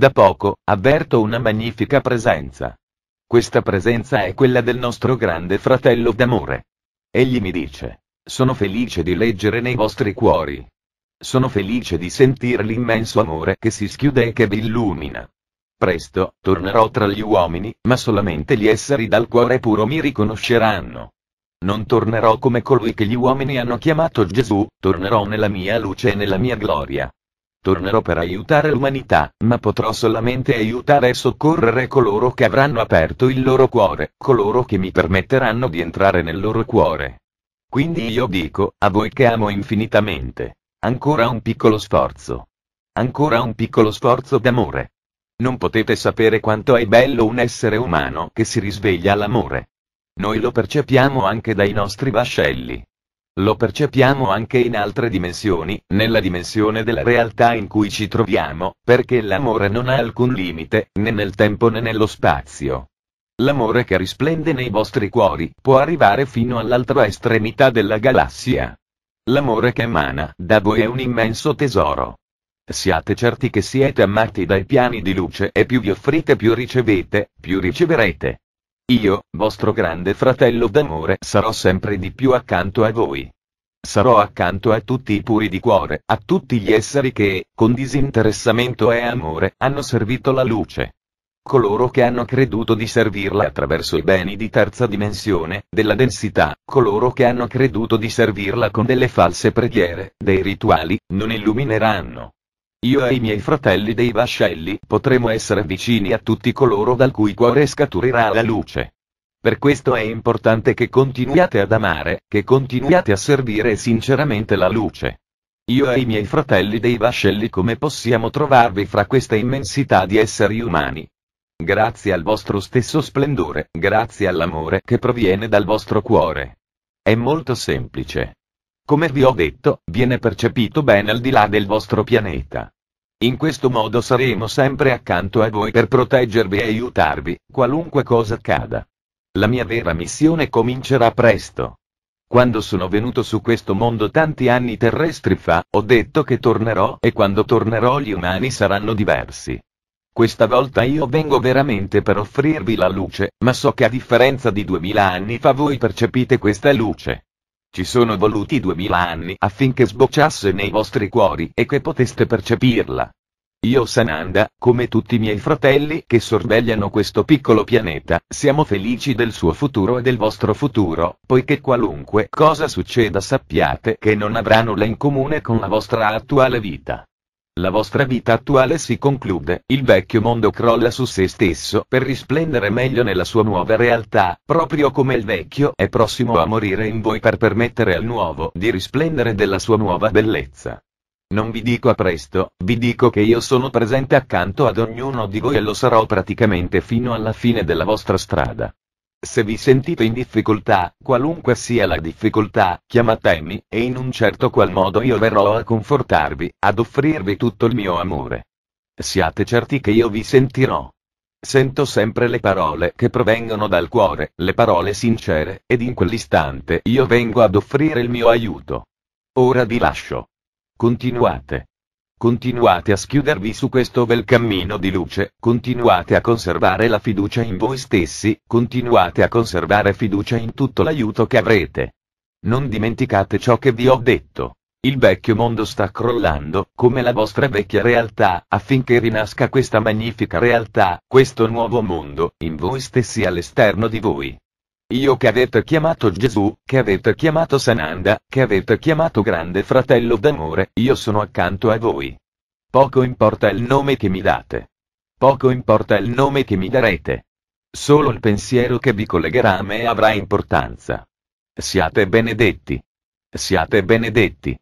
Da poco, avverto una magnifica presenza. Questa presenza è quella del nostro grande fratello d'amore. Egli mi dice, sono felice di leggere nei vostri cuori. Sono felice di sentire l'immenso amore che si schiude e che vi illumina. Presto, tornerò tra gli uomini, ma solamente gli esseri dal cuore puro mi riconosceranno. Non tornerò come colui che gli uomini hanno chiamato Gesù, tornerò nella mia luce e nella mia gloria. Tornerò per aiutare l'umanità, ma potrò solamente aiutare e soccorrere coloro che avranno aperto il loro cuore, coloro che mi permetteranno di entrare nel loro cuore. Quindi io dico, a voi che amo infinitamente, ancora un piccolo sforzo. Ancora un piccolo sforzo d'amore. Non potete sapere quanto è bello un essere umano che si risveglia all'amore. Noi lo percepiamo anche dai nostri vascelli. Lo percepiamo anche in altre dimensioni, nella dimensione della realtà in cui ci troviamo, perché l'amore non ha alcun limite, né nel tempo né nello spazio. L'amore che risplende nei vostri cuori può arrivare fino all'altra estremità della galassia. L'amore che emana da voi è un immenso tesoro. Siate certi che siete amati dai piani di luce e più vi offrite più ricevete, più riceverete. Io, vostro grande fratello d'amore, sarò sempre di più accanto a voi. Sarò accanto a tutti i puri di cuore, a tutti gli esseri che, con disinteressamento e amore, hanno servito la luce. Coloro che hanno creduto di servirla attraverso i beni di terza dimensione, della densità, coloro che hanno creduto di servirla con delle false preghiere, dei rituali, non illumineranno. Io e i miei fratelli dei vascelli potremo essere vicini a tutti coloro dal cui cuore scaturirà la luce. Per questo è importante che continuiate ad amare, che continuiate a servire sinceramente la luce. Io e i miei fratelli dei vascelli come possiamo trovarvi fra questa immensità di esseri umani? Grazie al vostro stesso splendore, grazie all'amore che proviene dal vostro cuore. È molto semplice. Come vi ho detto, viene percepito ben al di là del vostro pianeta. In questo modo saremo sempre accanto a voi per proteggervi e aiutarvi, qualunque cosa accada. La mia vera missione comincerà presto. Quando sono venuto su questo mondo tanti anni terrestri fa, ho detto che tornerò e quando tornerò gli umani saranno diversi. Questa volta io vengo veramente per offrirvi la luce, ma so che a differenza di duemila anni fa voi percepite questa luce. Ci sono voluti duemila anni affinché sbocciasse nei vostri cuori e che poteste percepirla. Io Sananda, come tutti i miei fratelli che sorvegliano questo piccolo pianeta, siamo felici del suo futuro e del vostro futuro, poiché qualunque cosa succeda sappiate che non avrà nulla in comune con la vostra attuale vita. La vostra vita attuale si conclude, il vecchio mondo crolla su se stesso per risplendere meglio nella sua nuova realtà, proprio come il vecchio è prossimo a morire in voi per permettere al nuovo di risplendere della sua nuova bellezza. Non vi dico a presto, vi dico che io sono presente accanto ad ognuno di voi e lo sarò praticamente fino alla fine della vostra strada. Se vi sentite in difficoltà, qualunque sia la difficoltà, chiamatemi, e in un certo qual modo io verrò a confortarvi, ad offrirvi tutto il mio amore. Siate certi che io vi sentirò. Sento sempre le parole che provengono dal cuore, le parole sincere, ed in quell'istante io vengo ad offrire il mio aiuto. Ora vi lascio. Continuate. Continuate a schiudervi su questo bel cammino di luce, continuate a conservare la fiducia in voi stessi, continuate a conservare fiducia in tutto l'aiuto che avrete. Non dimenticate ciò che vi ho detto. Il vecchio mondo sta crollando, come la vostra vecchia realtà, affinché rinasca questa magnifica realtà, questo nuovo mondo, in voi stessi e all'esterno di voi. Io che avete chiamato Gesù, che avete chiamato Sananda, che avete chiamato grande fratello d'amore, io sono accanto a voi. Poco importa il nome che mi date. Poco importa il nome che mi darete. Solo il pensiero che vi collegherà a me avrà importanza. Siate benedetti. Siate benedetti.